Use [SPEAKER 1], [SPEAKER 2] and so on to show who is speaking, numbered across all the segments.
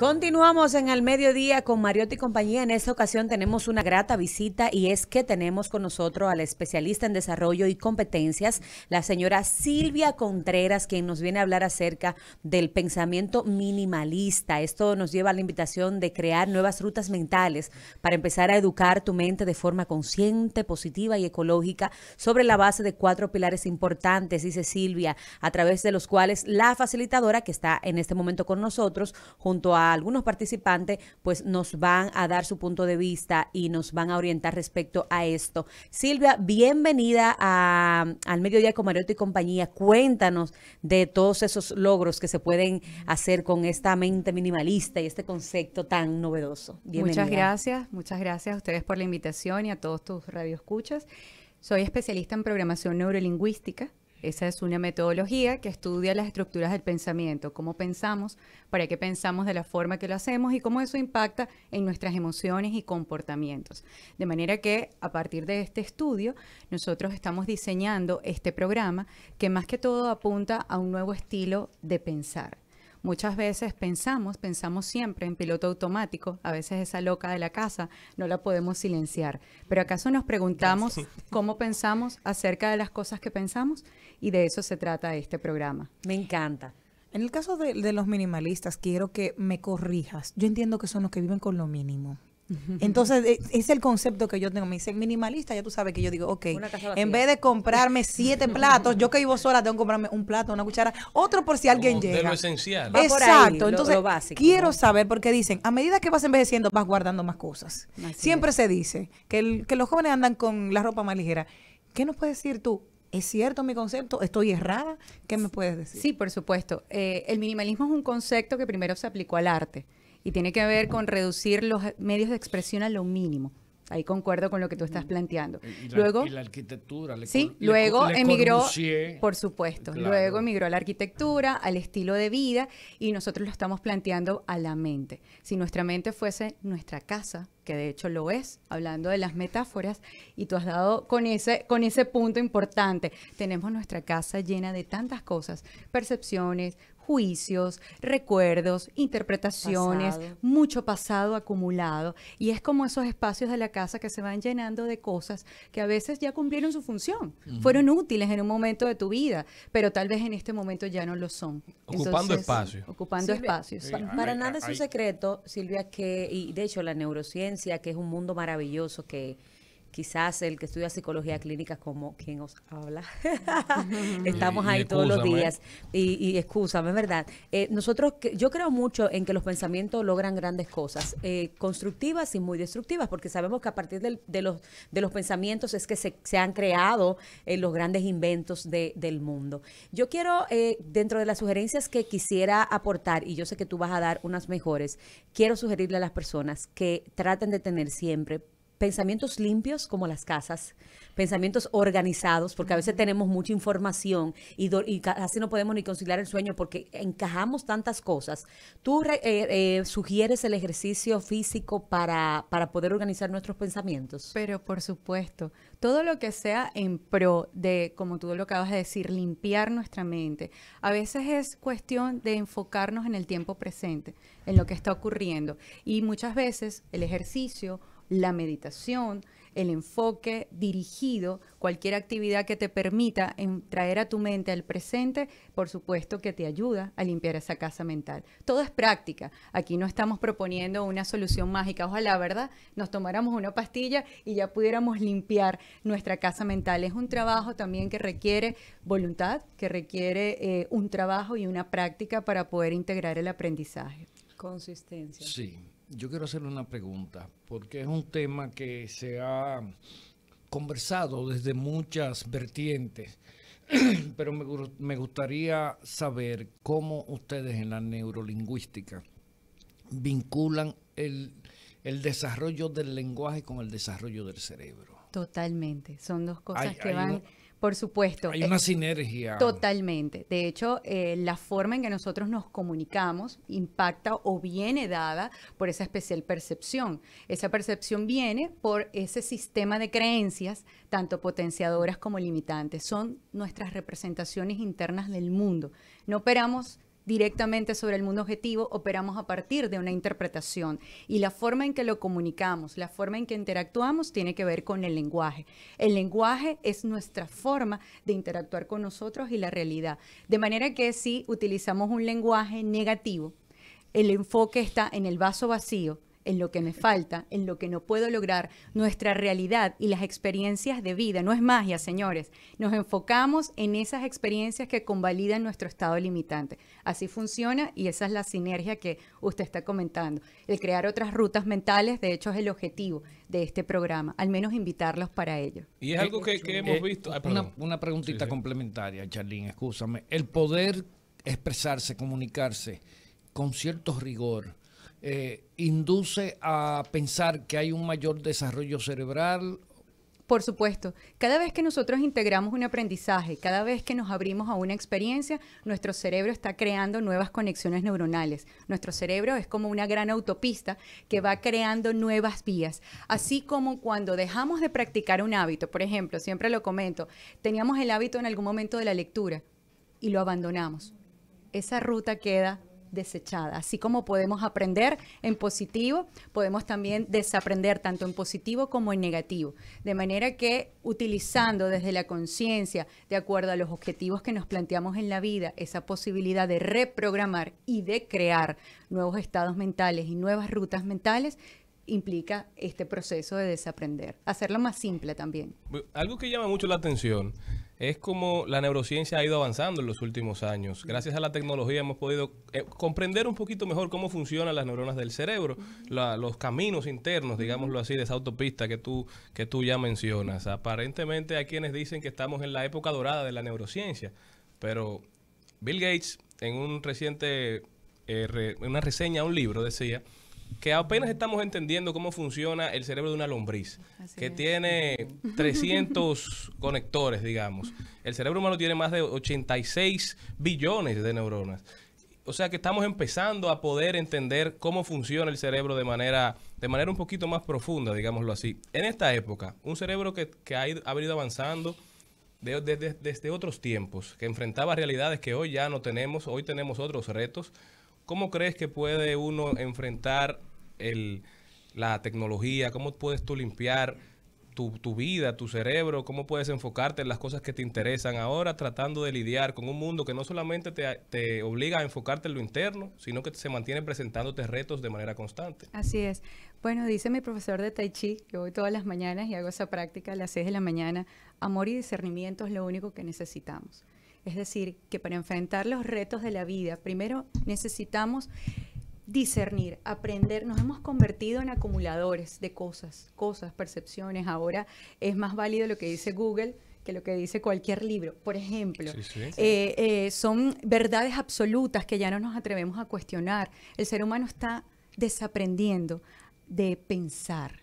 [SPEAKER 1] Continuamos en el mediodía con Mariotti y compañía. En esta ocasión tenemos una grata visita y es que tenemos con nosotros a la especialista en desarrollo y competencias, la señora Silvia Contreras, quien nos viene a hablar acerca del pensamiento minimalista. Esto nos lleva a la invitación de crear nuevas rutas mentales para empezar a educar tu mente de forma consciente, positiva y ecológica sobre la base de cuatro pilares importantes, dice Silvia, a través de los cuales la facilitadora que está en este momento con nosotros junto a algunos participantes, pues nos van a dar su punto de vista y nos van a orientar respecto a esto. Silvia, bienvenida a, al Mediodía con y compañía. Cuéntanos de todos esos logros que se pueden hacer con esta mente minimalista y este concepto tan novedoso. Muchas
[SPEAKER 2] gracias, muchas gracias a ustedes por la invitación y a todos tus radioescuchas. Soy especialista en programación neurolingüística esa es una metodología que estudia las estructuras del pensamiento, cómo pensamos, para qué pensamos de la forma que lo hacemos y cómo eso impacta en nuestras emociones y comportamientos. De manera que a partir de este estudio nosotros estamos diseñando este programa que más que todo apunta a un nuevo estilo de pensar. Muchas veces pensamos, pensamos siempre en piloto automático, a veces esa loca de la casa no la podemos silenciar, pero ¿acaso nos preguntamos cómo pensamos acerca de las cosas que pensamos? Y de eso se trata este programa. Me encanta.
[SPEAKER 3] En el caso de los minimalistas, quiero que me corrijas. Yo entiendo que son los que viven con lo mínimo. Entonces, e, es el concepto que yo tengo. Me dicen minimalista, ya tú sabes que yo digo, ok, en vez de comprarme siete platos, yo que vivo sola tengo que comprarme un plato, una cuchara, otro por si alguien llega. lo
[SPEAKER 4] esencial. Exacto. Entonces,
[SPEAKER 3] quiero saber, porque dicen, a medida que vas envejeciendo, vas guardando más cosas. Siempre se dice que, que los jóvenes andan con la ropa más ligera. ¿Qué nos puedes decir tú? ¿Es cierto mi concepto? ¿Estoy errada? ¿Qué me puedes decir? Sí, por supuesto. Eh, el minimalismo es un concepto
[SPEAKER 2] que primero se aplicó al arte y tiene que ver con reducir los medios de expresión a lo mínimo. Ahí concuerdo con lo que tú estás planteando.
[SPEAKER 4] luego, sí, luego emigró,
[SPEAKER 2] por supuesto, luego emigró a la arquitectura, al estilo de vida, y nosotros lo estamos planteando a la mente. Si nuestra mente fuese nuestra casa, que de hecho lo es, hablando de las metáforas, y tú has dado con ese, con ese punto importante. Tenemos nuestra casa llena de tantas cosas, percepciones, juicios, recuerdos, interpretaciones, mucho pasado acumulado. Y es como esos espacios de la casa que se van llenando de cosas que a veces ya cumplieron su función, fueron útiles en un momento de tu vida, pero tal vez en este momento ya no lo son. Ocupando espacios. Ocupando
[SPEAKER 1] espacios. para eh, nada es un secreto, Silvia, que, y de hecho la neurociencia, que es un mundo maravilloso que quizás el que estudia psicología clínica como quien os habla. Estamos ahí todos los días. Y, y verdad. Eh, nosotros, yo creo mucho en que los pensamientos logran grandes cosas, eh, constructivas y muy destructivas, porque sabemos que a partir de, los, pensamientos es que se, han creado eh, los grandes inventos del mundo. Yo quiero, dentro de las sugerencias que quisiera aportar, y yo sé que tú vas a dar unas mejores, quiero sugerirle a las personas que traten de tener siempre pensamientos limpios como las casas, pensamientos organizados, porque a veces tenemos mucha información y, así no podemos ni conciliar el sueño porque encajamos tantas cosas. ¿Tú eh, eh, sugieres el ejercicio físico para, para poder organizar nuestros pensamientos? Pero por supuesto, todo lo que sea en pro de, como tú
[SPEAKER 2] lo acabas de decir, limpiar nuestra mente, a veces es cuestión de enfocarnos en el tiempo presente, en lo que está ocurriendo. Y muchas veces el ejercicio la meditación, el enfoque dirigido, cualquier actividad que te permita traer a tu mente al presente, por supuesto que te ayuda a limpiar esa casa mental. Todo es práctica. Aquí no estamos proponiendo una solución mágica. Ojalá, ¿verdad? Nos tomáramos una pastilla y ya pudiéramos limpiar nuestra casa mental. Es un trabajo también que requiere voluntad, que requiere eh, un trabajo y una práctica para poder integrar el aprendizaje.
[SPEAKER 1] Consistencia.
[SPEAKER 4] Sí, yo quiero hacerle una pregunta, porque es un tema que se ha conversado desde muchas vertientes, pero me, gustaría saber cómo ustedes en la neurolingüística vinculan el, desarrollo del lenguaje con el desarrollo del cerebro.
[SPEAKER 2] Totalmente, son dos cosas que van... Por supuesto. Hay eh, una
[SPEAKER 4] sinergia.
[SPEAKER 2] Totalmente. De hecho, eh, la forma en que nosotros nos comunicamos impacta o viene dada por esa especial percepción. Esa percepción viene por ese sistema de creencias, tanto potenciadoras como limitantes. Son nuestras representaciones internas del mundo. No operamos directamente sobre el mundo objetivo, operamos a partir de una interpretación y la forma en que lo comunicamos, la forma en que interactuamos tiene que ver con el lenguaje. El lenguaje es nuestra forma de interactuar con nosotros y la realidad. De manera que si utilizamos un lenguaje negativo, el enfoque está en el vaso vacío, en lo que me falta, en lo que no puedo lograr, nuestra realidad y las experiencias de vida. No es magia, señores. Nos enfocamos en esas experiencias que convalidan nuestro estado limitante. Así funciona y esa es la sinergia que usted está comentando. El crear otras rutas mentales, de hecho, es el objetivo de este programa, al menos invitarlos para ello.
[SPEAKER 4] Y es algo que, hemos eh, visto. una, preguntita complementaria, Charlyn, escúchame. El poder expresarse, comunicarse con cierto rigor eh, induce a pensar que hay un mayor desarrollo cerebral? Por supuesto,
[SPEAKER 2] cada vez que nosotros integramos un aprendizaje, cada vez que nos abrimos a una experiencia, nuestro cerebro está creando nuevas conexiones neuronales. Nuestro cerebro es como una gran autopista que va creando nuevas vías. Así como cuando dejamos de practicar un hábito, por ejemplo, siempre lo comento, teníamos el hábito en algún momento de la lectura y lo abandonamos. Esa ruta queda desechada. Así como podemos aprender en positivo, podemos también desaprender tanto en positivo como en negativo. De manera que utilizando desde la conciencia, de acuerdo a los objetivos que nos planteamos en la vida, esa posibilidad de reprogramar y de crear nuevos estados mentales y nuevas rutas mentales, implica este proceso de desaprender, hacerlo más simple también.
[SPEAKER 4] Algo que llama mucho la atención es como la neurociencia ha ido avanzando en los últimos años. Gracias a la tecnología hemos podido eh, comprender un poquito mejor cómo funcionan las neuronas del cerebro, los caminos internos, digámoslo así, de esa autopista que tú, que tú ya mencionas. Aparentemente hay quienes dicen que estamos en la época dorada de la neurociencia, pero Bill Gates en un reciente, eh, una reseña a un libro decía que apenas estamos entendiendo cómo funciona el cerebro de una lombriz, que tiene 300 conectores, digamos. El cerebro humano tiene más de 86 billones de neuronas. O sea que estamos empezando a poder entender cómo funciona el cerebro de manera, de manera un poquito más profunda, digámoslo así. En esta época, un cerebro que, ha, venido avanzando desde otros tiempos, que enfrentaba realidades que hoy ya no tenemos, hoy tenemos otros retos ¿Cómo crees que puede uno enfrentar el, la tecnología? ¿Cómo puedes tú limpiar tu, vida, tu cerebro? ¿Cómo puedes enfocarte en las cosas que te interesan ahora tratando de lidiar con un mundo que no solamente te, te obliga a enfocarte en lo interno, sino que se mantiene presentándote retos de manera constante?
[SPEAKER 2] Así es. Bueno, dice mi profesor de Tai Chi, que voy todas las mañanas y hago esa práctica a las 6 de la mañana. Amor y discernimiento es lo único que necesitamos. Es decir, que para enfrentar los retos de la vida, primero necesitamos discernir, aprender. Nos hemos convertido en acumuladores de cosas, cosas, percepciones. Ahora es más válido lo que dice Google que lo que dice cualquier libro. Por ejemplo, eh, eh, son verdades absolutas que ya no nos atrevemos a cuestionar. El ser humano está desaprendiendo de pensar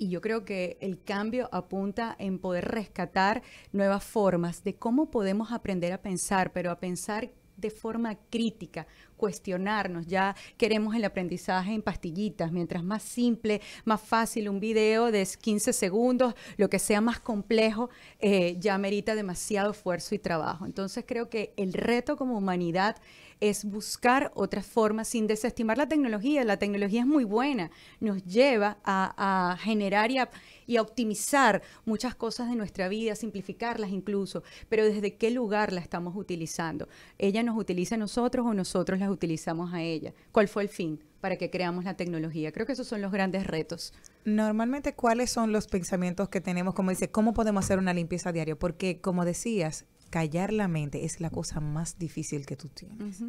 [SPEAKER 2] y yo creo que el cambio apunta en poder rescatar nuevas formas de cómo podemos aprender a pensar, pero a pensar de forma crítica, cuestionarnos. Ya queremos el aprendizaje en pastillitas, mientras más simple, más fácil un video de 15 segundos, lo que sea más complejo, eh, ya merita demasiado esfuerzo y trabajo. Entonces creo que el reto como humanidad es buscar otras formas sin desestimar la tecnología. La tecnología es muy buena, nos lleva a, generar y a, y a optimizar muchas cosas de nuestra vida, simplificarlas incluso, pero desde qué lugar la estamos utilizando. ¿Ella nos utiliza a nosotros o nosotros las utilizamos a ella?
[SPEAKER 3] ¿Cuál fue el fin? para que creamos la tecnología. Creo que esos son los grandes retos. Normalmente, ¿cuáles son los pensamientos que tenemos? Como dice, ¿cómo podemos hacer una limpieza diaria? Porque, como decías, callar la mente es la cosa más difícil que tú tienes,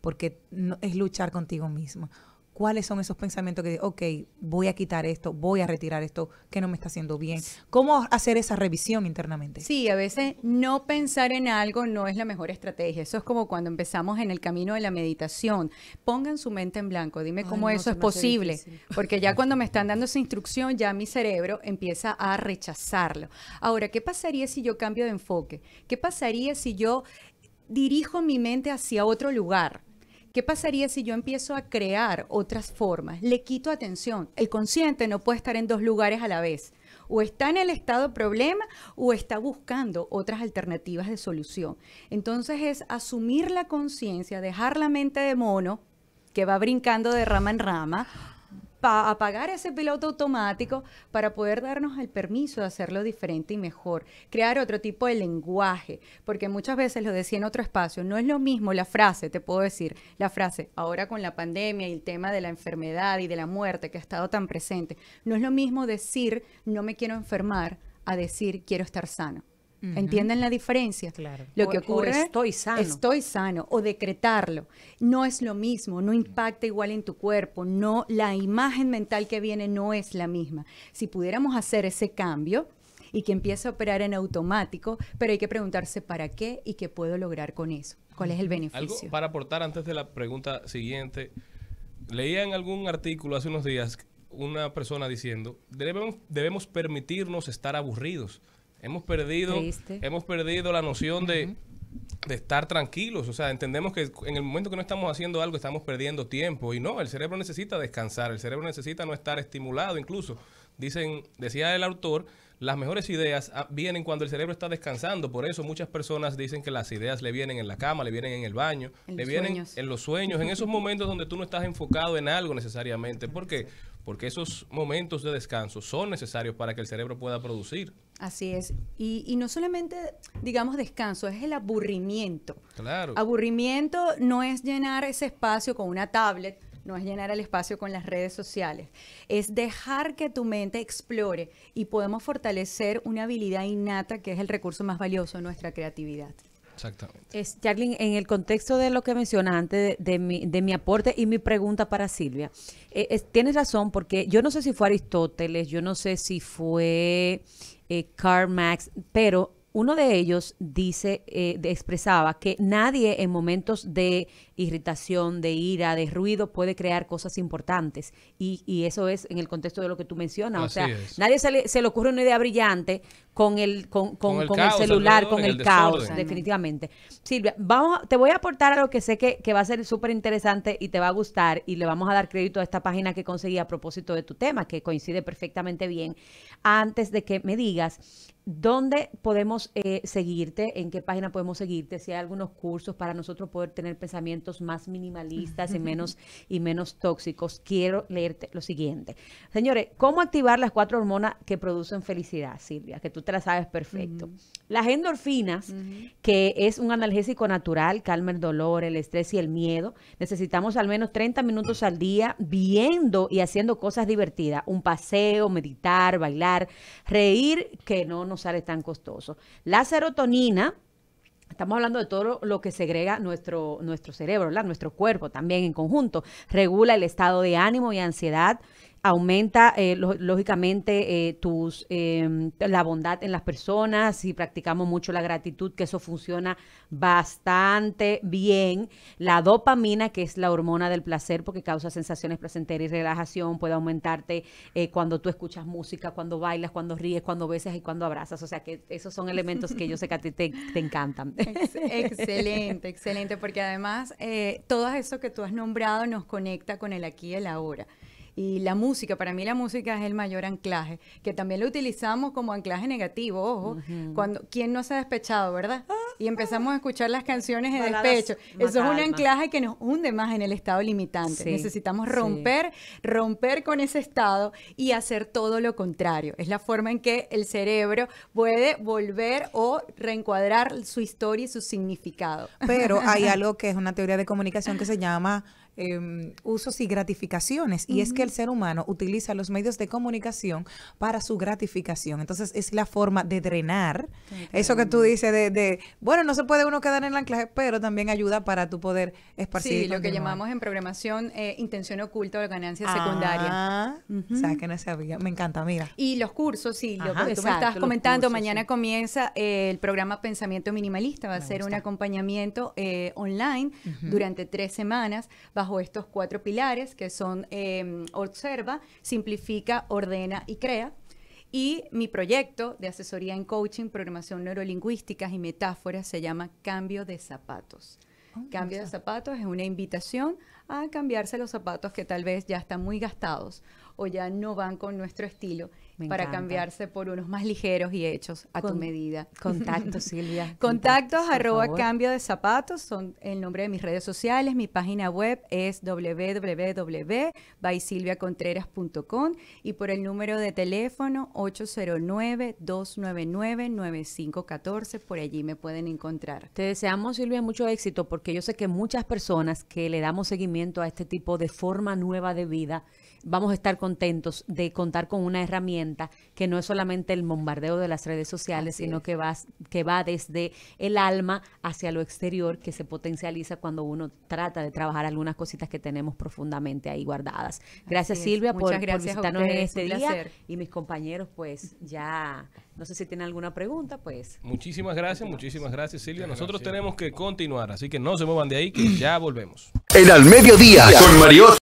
[SPEAKER 3] porque no, es luchar contigo mismo cuáles son esos pensamientos que, ok, voy a quitar esto, voy a retirar esto que no me está haciendo bien. ¿Cómo hacer esa revisión internamente?
[SPEAKER 2] Sí, a veces no pensar en algo no es la mejor estrategia. Eso es como cuando empezamos en el camino de la meditación. Pongan su mente en blanco, dime cómo eso es posible, porque ya cuando me están dando esa instrucción, ya mi cerebro empieza a rechazarlo. Ahora, ¿qué pasaría si yo cambio de enfoque? ¿Qué pasaría si yo dirijo mi mente hacia otro lugar? ¿Qué pasaría si yo empiezo a crear otras formas? Le quito atención. El consciente no puede estar en dos lugares a la vez. O está en el estado problema o está buscando otras alternativas de solución. Entonces es asumir la conciencia, dejar la mente de mono que va brincando de rama en rama apagar ese piloto automático para poder darnos el permiso de hacerlo diferente y mejor, crear otro tipo de lenguaje, porque muchas veces lo decía en otro espacio, no es lo mismo la frase, te puedo decir, la frase, ahora con la pandemia y el tema de la enfermedad y de la muerte que ha estado tan presente, no es lo mismo decir no me quiero enfermar a decir quiero estar sano. ¿Entienden la diferencia? Lo que ocurre estoy sano. Estoy sano o decretarlo. No es lo mismo, no impacta igual en tu cuerpo, no la imagen mental que viene no es la misma. Si pudiéramos hacer ese cambio, y que empiece a operar en automático, pero hay que preguntarse para qué y qué puedo lograr con eso. ¿Cuál es el beneficio? Algo
[SPEAKER 4] para aportar antes de la pregunta siguiente. Leía en algún artículo hace unos días una persona diciendo, debemos, debemos permitirnos estar aburridos. Hemos perdido, hemos perdido la noción de, de, estar tranquilos. O sea, entendemos que en el momento que no estamos haciendo algo estamos perdiendo tiempo. Y no, el cerebro necesita descansar, el cerebro necesita no estar estimulado incluso. Dicen, decía el autor las mejores ideas ah, vienen cuando el cerebro está descansando. Por eso muchas personas dicen que las ideas le vienen en la cama, le vienen en el baño, le vienen en los sueños, en esos momentos donde tú no estás enfocado en algo necesariamente. ¿Por qué? Porque esos momentos de descanso son necesarios para que el cerebro pueda producir.
[SPEAKER 2] Así es. Y, y no solamente, digamos, descanso, es el aburrimiento. Claro. Aburrimiento no es llenar ese espacio con una tablet no es llenar el espacio con las redes sociales, es dejar que tu mente explore y podemos fortalecer una habilidad innata que es el recurso más valioso, nuestra creatividad.
[SPEAKER 1] Exactamente. Es, Jacqueline, en el contexto de lo que mencionas antes, de, mi, aporte y mi pregunta para Silvia, eh, tienes razón porque yo no sé si fue Aristóteles, yo no sé si fue eh, Karl Marx, pero uno de ellos dice, eh, expresaba que nadie en momentos de irritación, de ira, de ruido puede crear cosas importantes. Y, eso es en el contexto de lo que tú mencionas. o sea, nadie se se le, ocurre una idea brillante con el, con, con, con el, celular, con el, caos, definitivamente. Silvia, vamos, te voy a aportar lo que sé que, va a ser súper interesante y te va a gustar y le vamos a dar crédito a esta página que conseguí a propósito de tu tema, que coincide perfectamente bien, antes de que me digas dónde podemos eh, seguirte, en qué página podemos seguirte, si hay algunos cursos para nosotros poder tener pensamientos más minimalistas y menos, y menos tóxicos. Quiero leerte lo siguiente. Señores, ¿cómo activar las cuatro hormonas que producen felicidad, Silvia? Que tú te la sabes perfecto. Las endorfinas, que es un analgésico natural, calma el dolor, el estrés y el miedo. Necesitamos al menos 30 minutos al día viendo y haciendo cosas divertidas, un paseo, meditar, bailar, reír, que no nos sale tan costoso. La serotonina, Estamos hablando de todo lo que segrega nuestro, nuestro cerebro, nuestro cuerpo también en conjunto. Regula el estado de ánimo y ansiedad, aumenta eh, lógicamente eh, tus, em, la bondad en las personas, si practicamos mucho la gratitud, que eso funciona bastante bien. La dopamina, que es la hormona del placer, porque causa sensaciones placenteras y relajación, puede aumentarte eh, cuando tú escuchas música, cuando bailas, cuando ríes, cuando besas y cuando abrazas. O sea que esos son elementos que yo sé que a ti te, encantan.
[SPEAKER 2] excelente, excelente, porque además todo eso que tú has nombrado nos conecta con el aquí y el ahora y la música, para mí la música es el mayor anclaje, que también lo utilizamos como anclaje negativo, ojo, cuando quién no se ha despechado, ¿verdad? Y empezamos a escuchar las canciones de despecho. Eso es un anclaje que nos hunde más en el estado limitante. Necesitamos romper, romper con ese estado y hacer todo lo contrario. Es la forma en que el cerebro puede volver o reencuadrar su historia
[SPEAKER 3] y su significado. Pero hay algo que es una teoría de comunicación que se llama Em, usos y gratificaciones. Y es que el ser humano utiliza los medios de comunicación para su gratificación. Entonces es la forma de drenar eso que tú dices de, bueno, no se puede uno quedar en el anclaje, pero también ayuda para tu poder esparcir. Sí, lo que llamamos
[SPEAKER 2] en programación eh, intención oculta o ganancia ah,
[SPEAKER 3] secundaria. que no sabía. Me encanta, mira.
[SPEAKER 2] Y los cursos, sí, lo que estás comentando, mañana comienza eh, el programa Pensamiento Minimalista. Va a ser un acompañamiento eh, online durante tres semanas bajo estos cuatro pilares que son em, observa, simplifica, ordena y crea. Y mi proyecto de asesoría en coaching, programación neurolingüística y metáforas se llama Cambio de Zapatos. Ah, Cambio de Zapatos es una invitación a cambiarse los zapatos que tal vez ya están muy gastados o ya no van con nuestro estilo para cambiarse por unos más ligeros y hechos a tu medida. Contactos, Silvia. contactos, arroba cambio de zapatos son el nombre de mis redes sociales. Mi página web es www.bysilviacontreras.com y por el número de teléfono
[SPEAKER 1] 809-299-9514. Por allí me pueden encontrar. Te deseamos, Silvia, mucho éxito porque yo sé que muchas personas que le damos seguimiento a este tipo de forma nueva de vida, vamos a estar contentos de contar con una herramienta que no es solamente el bombardeo de las redes sociales, sino que, va, que va desde el alma hacia lo exterior, que se potencializa cuando uno trata de trabajar algunas cositas que tenemos profundamente ahí guardadas. Gracias Silvia por, gracias visitarnos en este día y mis compañeros pues ya... No sé si tienen alguna pregunta, pues.
[SPEAKER 4] Muchísimas gracias, muchísimas gracias, Silvia. Nosotros tenemos que continuar, así que no se muevan de ahí, que ya volvemos. En al mediodía, con